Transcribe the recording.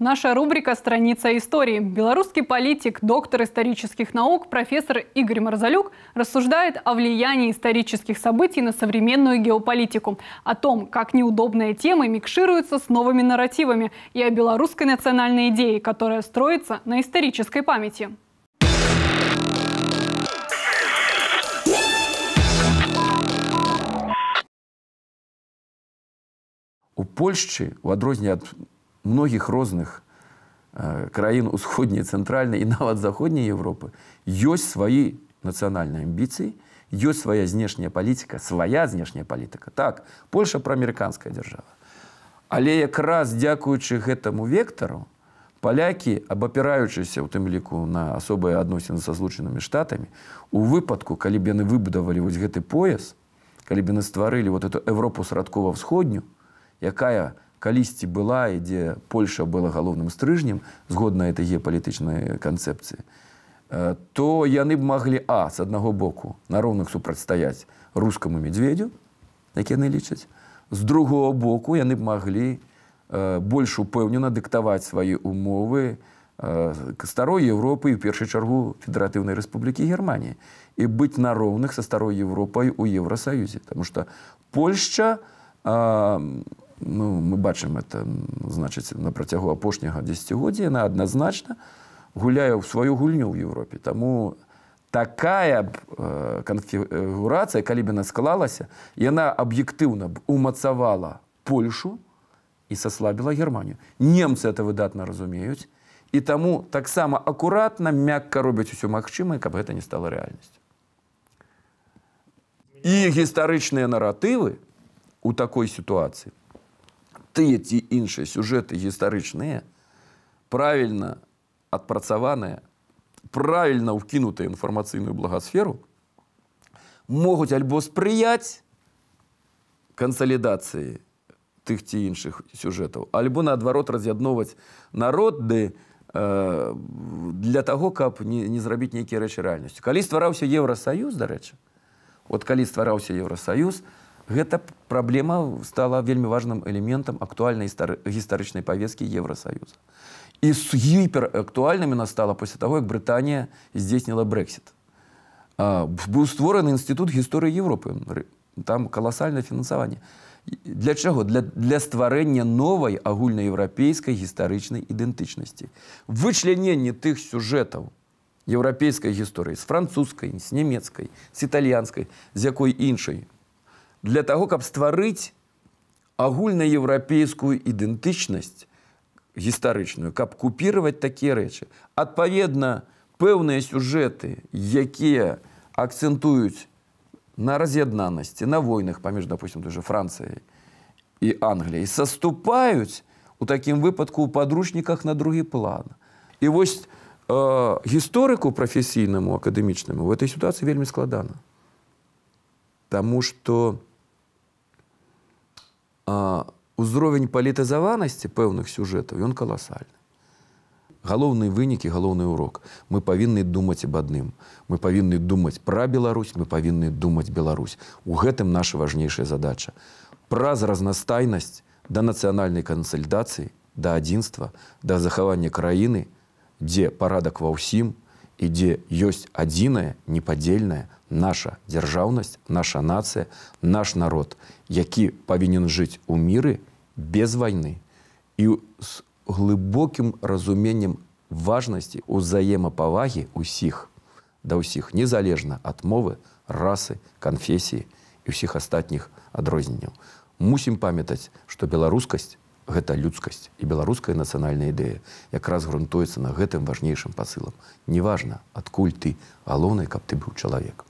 Наша рубрика «Страница истории». Белорусский политик, доктор исторических наук, профессор Игорь Марзалюк рассуждает о влиянии исторических событий на современную геополитику, о том, как неудобные темы микшируются с новыми нарративами и о белорусской национальной идее, которая строится на исторической памяти. У Польши у адрозненне ад многіх розных э, краін усходняй цэнтральнай і нават заходняй Европы ёсць свае нацыянальныя амбіцыі, ёсць свая знешняя палітыка, свая знешняя палітыка. Так Польша праамерыканская дзяржава. Але якраз дзякуючы гэтаму вектару палякі, абапіраючыся у тым ліку на асобыя адносіны са злучанымі штатамі, у выпадку, калі б яны выбудавалі вось гэты пояс, калі б яны стварылі вот эту Европу срадкова-сходню, якая, калісьці была і дзе Польша была галоўным стрыжнем згодна этой геапалітычнай канцэпцыі, э, то яны б маглі а з аднаго боку на роўных супрацьстаяць рускаму медведю, як яны лічаць. З другого боку яны б маглі э, больш упэўнена дыктаваць свае умовы э, старой Еўропы і ў першую чаргу Федэратыўнай Рэспублікі Геррманіі і быць на роўных са старой Еўропай у Еўрасаюзе, Таму што Польшча, ну мы бачым это значыць на працягу апошняга десятгоддзя яна адназначна гуляе ў сваю гульню ў Еўропе там такая б э, канфігурацыя калі бы она склалася яна аб'ектыўна б умацавала польшу і саслабіла германію немцы это выдатна разумеюць і таму таксама акуратна мякка робяць усё магчымае каб гэта не стала рэальнасцю і гістарычныя наратывы у такой сітуацыі тыя ці іншыя сюжэты гістарычныя правільна адпрацаваныя правільна ўкінутыя інфармацыйную благасферу могуць альбо спрыяць кансалідацыі тых ці іншых сюжэтаў альбо наадварот раз'ядноваць народды э, для таго каб не, не зрабіць нейкія рэчы рэальнасцю калі ствараўся еўросаюз дарэчы вот калі ствараўся еўросаюз то гэта праблема стала вельмі важным элементам актуальнай гістарычнай павескі Еўросаюза. І з гіперактуальнымі нас стала пасля таго, як Брытанія здзейсніла брексіт. Быў створаны інстытут гісторыі Еўропы, там каласальнае фінансаванне. Для чаго для, для стварэння новай агульнаеўрапейскай гістарычнай ідэнтычнасці. Вычляненне тых сюжэтаў еўрапейскай гісторыі з французскай, з нямецкай, з італьянскай, з якой іншай для таго, каб стварыць агульнаеўрапейскую ідэнтычнасць гістарычную, каб купіраваць такія рэчы. Адпаведна, пэўныя сюжэты, якія акцэнтуюць на раз'яднанасці, на войнах паміж допустим той же Францыяй і Англіяй, саступаюць у такім выпадку ў падручніках на другі план. І вось э, гісторыку прафесійнаму акадэмічнаму в этой сітуацыі вельмі складана. Таму што, узровень палітызаванасці пэўных сюжэтаў ён каласальны. Галоўны вынікі галоўны ўрок. Мы павінны думаць аб адным. Мы павінны думаць пра Беларусь, мы павінны думаць Беларусь. У гэтым наша важнейшая задача. Праз разнастайнасць да нацыянальнай кансальдацыі, да адзінства, да захавання краіны, дзе парадак ва ўсім, і дзе ёсць адзіная непадзельная наша дзяржаўнасць, наша нацыя, наш народ, які павінен жыць у міры без вайны і з глыбокім разуменнем важнасці ўзаемапавагі ўсіх да ўсіх незалежна ад мовы, расы, канфесіі і ўсіх астатніх адрозненняў. Мусім памятаць, што беларускасць гэта людскасць і беларуская нацыянальная ідэя якраз грунтуецца на гэтым важнейшым пасылам. Неважна, адкуль ты галоўны, каб ты быў чалавек.